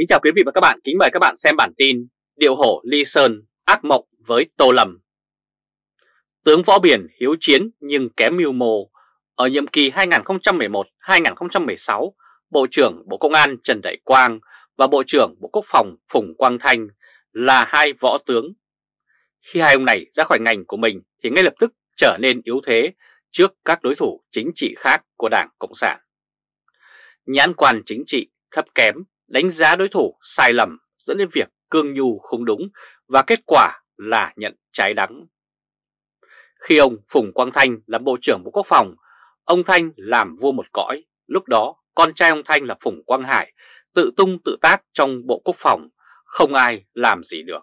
Kính chào quý vị và các bạn, kính mời các bạn xem bản tin Điệu hổ Ly Sơn ác mộng với Tô Lâm Tướng Võ Biển hiếu chiến nhưng kém mưu mô Ở nhiệm kỳ 2011-2016, Bộ trưởng Bộ Công an Trần Đại Quang và Bộ trưởng Bộ Quốc phòng Phùng Quang Thanh là hai võ tướng. Khi hai ông này ra khỏi ngành của mình thì ngay lập tức trở nên yếu thế trước các đối thủ chính trị khác của Đảng Cộng sản. Nhãn quan chính trị thấp kém đánh giá đối thủ sai lầm dẫn đến việc Cương Nhu không đúng và kết quả là nhận trái đắng. Khi ông Phùng Quang Thanh làm Bộ trưởng Bộ Quốc phòng, ông Thanh làm vua một cõi, lúc đó con trai ông Thanh là Phùng Quang Hải tự tung tự tác trong Bộ Quốc phòng, không ai làm gì được.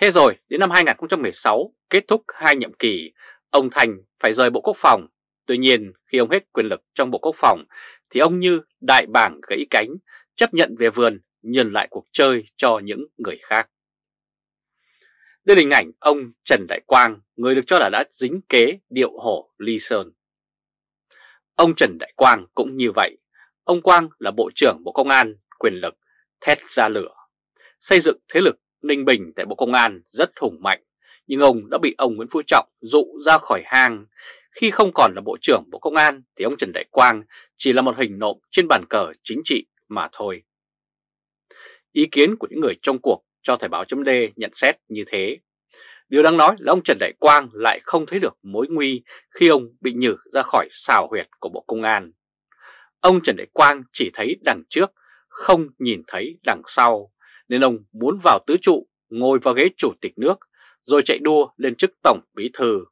Thế rồi, đến năm 2016, kết thúc hai nhiệm kỳ, ông Thanh phải rời Bộ Quốc phòng. Tuy nhiên, khi ông hết quyền lực trong Bộ Quốc phòng, thì ông như đại bảng gãy cánh, chấp nhận về vườn nhường lại cuộc chơi cho những người khác. Đây là hình ảnh ông Trần Đại Quang, người được cho là đã dính kế điệu hổ Ly Sơn. Ông Trần Đại Quang cũng như vậy. Ông Quang là Bộ trưởng Bộ Công an, quyền lực, thét ra lửa. Xây dựng thế lực Ninh Bình tại Bộ Công an rất hùng mạnh, nhưng ông đã bị ông Nguyễn Phú Trọng dụ ra khỏi hang. Khi không còn là Bộ trưởng Bộ Công an thì ông Trần Đại Quang chỉ là một hình nộm trên bàn cờ chính trị mà thôi. Ý kiến của những người trong cuộc cho Thời báo chấm nhận xét như thế. Điều đáng nói là ông Trần Đại Quang lại không thấy được mối nguy khi ông bị nhử ra khỏi xào huyệt của Bộ Công an. Ông Trần Đại Quang chỉ thấy đằng trước, không nhìn thấy đằng sau, nên ông muốn vào tứ trụ, ngồi vào ghế chủ tịch nước, rồi chạy đua lên chức tổng bí thư.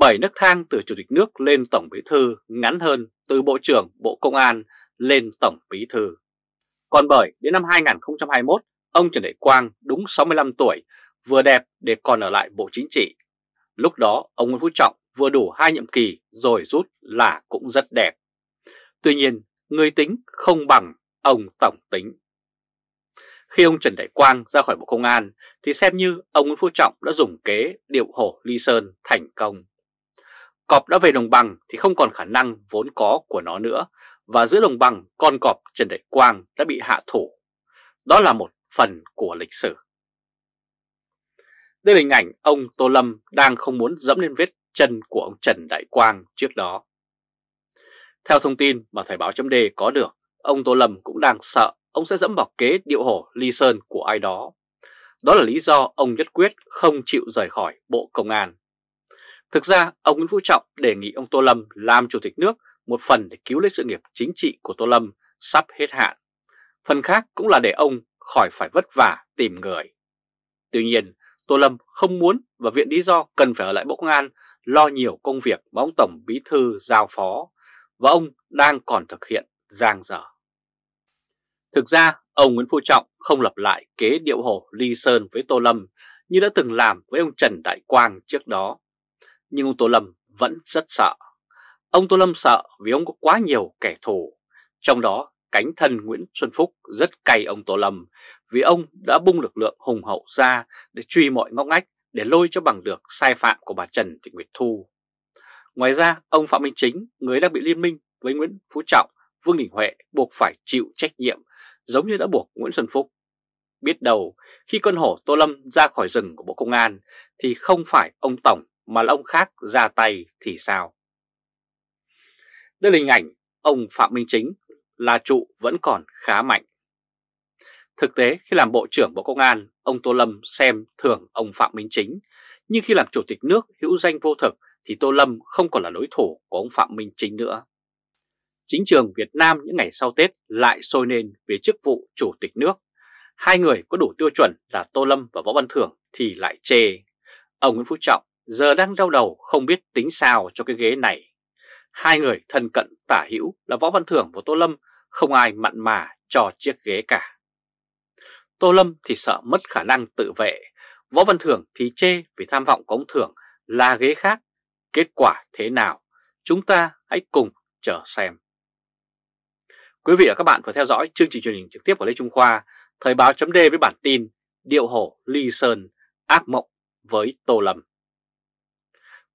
Bảy nấc thang từ chủ tịch nước lên tổng bí thư ngắn hơn từ bộ trưởng Bộ Công an lên Tổng Bí Thư. Còn bởi đến năm 2021, ông Trần Đại Quang đúng 65 tuổi, vừa đẹp để còn ở lại Bộ Chính trị. Lúc đó, ông Nguyễn Phú Trọng vừa đủ hai nhiệm kỳ rồi rút là cũng rất đẹp. Tuy nhiên, người tính không bằng ông Tổng tính. Khi ông Trần Đại Quang ra khỏi Bộ Công an thì xem như ông Nguyễn Phú Trọng đã dùng kế điệu hổ ly sơn thành công. Cọp đã về đồng bằng thì không còn khả năng vốn có của nó nữa và giữa đồng bằng con cọp Trần Đại Quang đã bị hạ thủ. Đó là một phần của lịch sử. Đây là hình ảnh ông Tô Lâm đang không muốn dẫm lên vết chân của ông Trần Đại Quang trước đó. Theo thông tin mà Thời báo .d có được, ông Tô Lâm cũng đang sợ ông sẽ dẫm vào kế điệu hổ ly sơn của ai đó. Đó là lý do ông nhất quyết không chịu rời khỏi Bộ Công an. Thực ra, ông Nguyễn Phú Trọng đề nghị ông Tô Lâm làm Chủ tịch nước một phần để cứu lấy sự nghiệp chính trị của Tô Lâm sắp hết hạn, phần khác cũng là để ông khỏi phải vất vả tìm người. Tuy nhiên, Tô Lâm không muốn và viện lý do cần phải ở lại Bộ Công an lo nhiều công việc mà ông Tổng Bí Thư giao phó và ông đang còn thực hiện giang dở. Thực ra, ông Nguyễn Phú Trọng không lập lại kế điệu hồ ly sơn với Tô Lâm như đã từng làm với ông Trần Đại Quang trước đó. Nhưng ông Tô Lâm vẫn rất sợ. Ông Tô Lâm sợ vì ông có quá nhiều kẻ thù, trong đó cánh thân Nguyễn Xuân Phúc rất cay ông Tô Lâm vì ông đã bung lực lượng hùng hậu ra để truy mọi ngóc ngách để lôi cho bằng được sai phạm của bà Trần Thị Nguyệt Thu. Ngoài ra, ông Phạm Minh Chính, người đang bị liên minh với Nguyễn Phú Trọng, Vương Đình Huệ buộc phải chịu trách nhiệm giống như đã buộc Nguyễn Xuân Phúc. Biết đầu, khi con hổ Tô Lâm ra khỏi rừng của Bộ Công an thì không phải ông Tổng mà là ông khác ra tay thì sao? Đây là hình ảnh ông Phạm Minh Chính là trụ vẫn còn khá mạnh. Thực tế khi làm Bộ trưởng Bộ Công an, ông Tô Lâm xem thường ông Phạm Minh Chính, nhưng khi làm Chủ tịch nước hữu danh vô thực thì Tô Lâm không còn là đối thủ của ông Phạm Minh Chính nữa. Chính trường Việt Nam những ngày sau Tết lại sôi lên về chức vụ Chủ tịch nước. Hai người có đủ tiêu chuẩn là Tô Lâm và Võ Văn Thưởng thì lại chê. Ông Nguyễn Phú Trọng giờ đang đau đầu không biết tính sao cho cái ghế này hai người thân cận tả hữu là Võ Văn Thưởng và Tô Lâm không ai mặn mà cho chiếc ghế cả. Tô Lâm thì sợ mất khả năng tự vệ, Võ Văn Thưởng thì chê vì tham vọng của ông Thưởng là ghế khác. Kết quả thế nào? Chúng ta hãy cùng chờ xem. Quý vị và các bạn vừa theo dõi chương trình truyền hình trực tiếp của Lê Trung Khoa, Thời báo chấm với bản tin Điệu hổ Ly Sơn, ác mộng với Tô Lâm.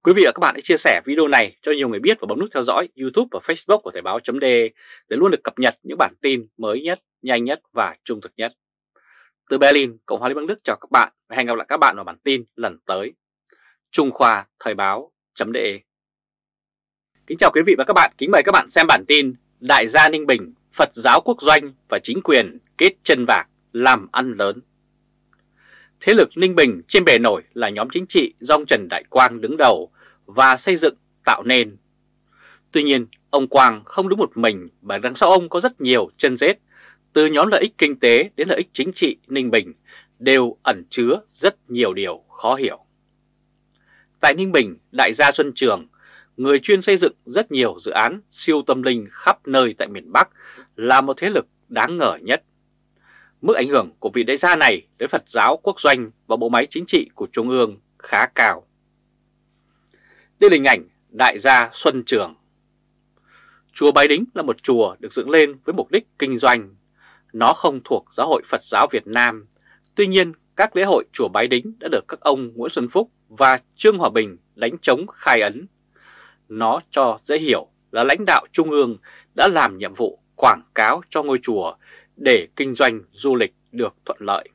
Quý vị và các bạn hãy chia sẻ video này cho nhiều người biết và bấm nút theo dõi YouTube và Facebook của Thời báo.de để luôn được cập nhật những bản tin mới nhất, nhanh nhất và trung thực nhất. Từ Berlin, Cộng hòa Liên bang Đức chào các bạn và hẹn gặp lại các bạn vào bản tin lần tới. Trung Khoa Thời báo.de Kính chào quý vị và các bạn, kính mời các bạn xem bản tin Đại gia Ninh Bình, Phật giáo quốc doanh và chính quyền kết chân vạc làm ăn lớn. Thế lực Ninh Bình trên bề nổi là nhóm chính trị do ông Trần Đại Quang đứng đầu và xây dựng tạo nên. Tuy nhiên, ông Quang không đứng một mình mà đằng sau ông có rất nhiều chân rết, từ nhóm lợi ích kinh tế đến lợi ích chính trị Ninh Bình đều ẩn chứa rất nhiều điều khó hiểu. Tại Ninh Bình, đại gia Xuân Trường, người chuyên xây dựng rất nhiều dự án siêu tâm linh khắp nơi tại miền Bắc là một thế lực đáng ngờ nhất Mức ảnh hưởng của vị đại gia này đến Phật giáo quốc doanh và bộ máy chính trị của Trung ương khá cao. Đây là hình ảnh Đại gia Xuân Trường. Chùa Bái Đính là một chùa được dựng lên với mục đích kinh doanh. Nó không thuộc giáo hội Phật giáo Việt Nam. Tuy nhiên, các lễ hội chùa Bái Đính đã được các ông Nguyễn Xuân Phúc và Trương Hòa Bình đánh chống khai ấn. Nó cho dễ hiểu là lãnh đạo Trung ương đã làm nhiệm vụ quảng cáo cho ngôi chùa để kinh doanh du lịch được thuận lợi.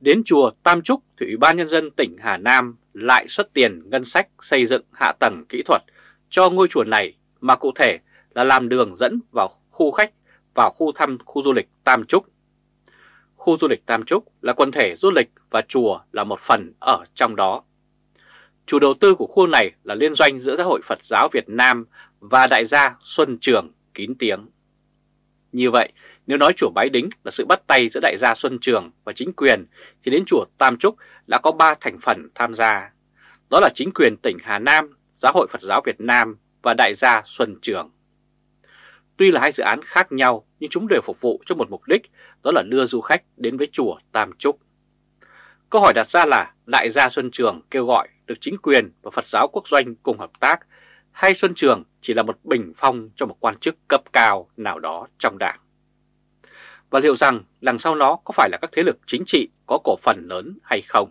Đến chùa Tam Trúc thì Ủy ban Nhân dân tỉnh Hà Nam lại xuất tiền ngân sách xây dựng hạ tầng kỹ thuật cho ngôi chùa này mà cụ thể là làm đường dẫn vào khu khách vào khu thăm khu du lịch Tam Trúc. Khu du lịch Tam Trúc là quần thể du lịch và chùa là một phần ở trong đó. Chủ đầu tư của khu này là liên doanh giữa Giáo hội Phật giáo Việt Nam và đại gia Xuân Trường Kín Tiếng. Như vậy, nếu nói chùa Bái Đính là sự bắt tay giữa đại gia Xuân Trường và chính quyền, thì đến chùa Tam Trúc đã có 3 thành phần tham gia. Đó là chính quyền tỉnh Hà Nam, Giáo hội Phật giáo Việt Nam và đại gia Xuân Trường. Tuy là hai dự án khác nhau, nhưng chúng đều phục vụ cho một mục đích, đó là đưa du khách đến với chùa Tam Trúc. Câu hỏi đặt ra là đại gia Xuân Trường kêu gọi được chính quyền và Phật giáo quốc doanh cùng hợp tác, hay Xuân Trường chỉ là một bình phong cho một quan chức cấp cao nào đó trong đảng. Và liệu rằng đằng sau nó có phải là các thế lực chính trị có cổ phần lớn hay không?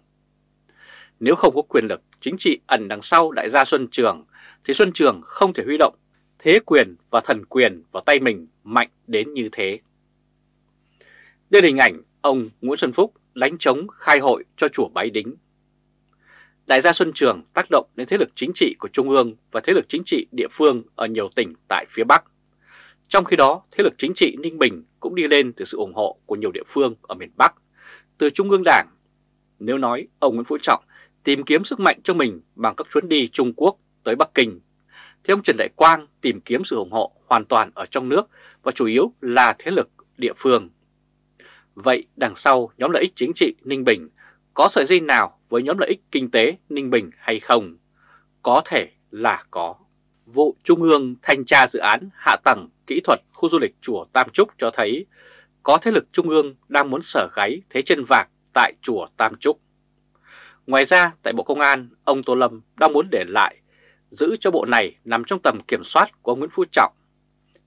Nếu không có quyền lực chính trị ẩn đằng sau đại gia Xuân Trường, thì Xuân Trường không thể huy động thế quyền và thần quyền vào tay mình mạnh đến như thế. Đây là hình ảnh ông Nguyễn Xuân Phúc đánh chống khai hội cho chùa Bái Đính Đại gia Xuân Trường tác động đến thế lực chính trị của Trung ương và thế lực chính trị địa phương ở nhiều tỉnh tại phía Bắc. Trong khi đó, thế lực chính trị Ninh Bình cũng đi lên từ sự ủng hộ của nhiều địa phương ở miền Bắc, từ Trung ương Đảng. Nếu nói ông Nguyễn Phú Trọng tìm kiếm sức mạnh cho mình bằng các chuyến đi Trung Quốc tới Bắc Kinh, thì ông Trần Đại Quang tìm kiếm sự ủng hộ hoàn toàn ở trong nước và chủ yếu là thế lực địa phương. Vậy đằng sau nhóm lợi ích chính trị Ninh Bình có sợi dây nào với nhóm lợi ích kinh tế Ninh Bình hay không? Có thể là có. Vụ Trung ương thanh tra dự án hạ tầng kỹ thuật khu du lịch chùa Tam Trúc cho thấy có thế lực Trung ương đang muốn sở gáy thế chân vạc tại chùa Tam Trúc. Ngoài ra, tại Bộ Công an, ông Tô Lâm đang muốn để lại giữ cho bộ này nằm trong tầm kiểm soát của Nguyễn Phú Trọng.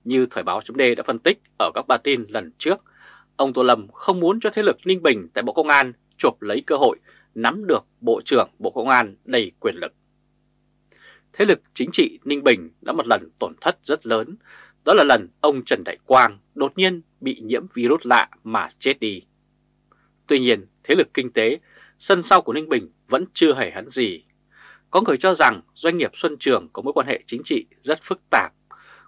Như Thời báo chấm đã phân tích ở các bản tin lần trước, ông Tô Lâm không muốn cho thế lực Ninh Bình tại Bộ Công an chộp lấy cơ hội nắm được Bộ trưởng Bộ Công an đầy quyền lực. Thế lực chính trị Ninh Bình đã một lần tổn thất rất lớn, đó là lần ông Trần Đại Quang đột nhiên bị nhiễm virus lạ mà chết đi. Tuy nhiên, thế lực kinh tế, sân sau của Ninh Bình vẫn chưa hề hắn gì. Có người cho rằng doanh nghiệp Xuân Trường có mối quan hệ chính trị rất phức tạp,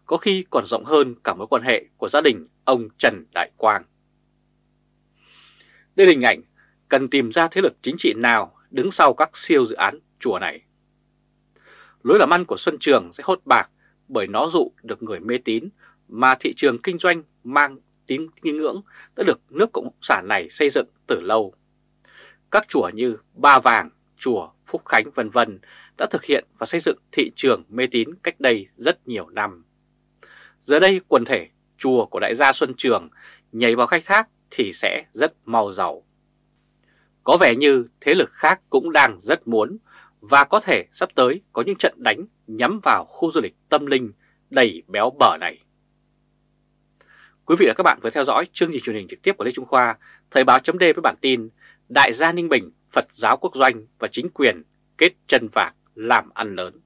có khi còn rộng hơn cả mối quan hệ của gia đình ông Trần Đại Quang. Đây là hình ảnh cần tìm ra thế lực chính trị nào đứng sau các siêu dự án chùa này. Lối làm ăn của Xuân Trường sẽ hốt bạc bởi nó dụ được người mê tín mà thị trường kinh doanh mang tín nghi ngưỡng đã được nước Cộng sản này xây dựng từ lâu. Các chùa như Ba Vàng, chùa Phúc Khánh vân vân đã thực hiện và xây dựng thị trường mê tín cách đây rất nhiều năm. Giờ đây quần thể chùa của đại gia Xuân Trường nhảy vào khai thác thì sẽ rất mau giàu. Có vẻ như thế lực khác cũng đang rất muốn và có thể sắp tới có những trận đánh nhắm vào khu du lịch tâm linh đầy béo bở này. Quý vị và các bạn vừa theo dõi chương trình truyền hình trực tiếp của Lê Trung Khoa, Thời báo chấm với bản tin Đại gia Ninh Bình, Phật giáo quốc doanh và chính quyền kết chân vạc làm ăn lớn.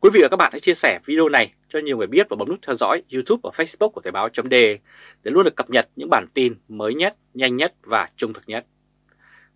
Quý vị và các bạn hãy chia sẻ video này cho nhiều người biết và bấm nút theo dõi YouTube và Facebook của Thời báo chấm để luôn được cập nhật những bản tin mới nhất, nhanh nhất và trung thực nhất.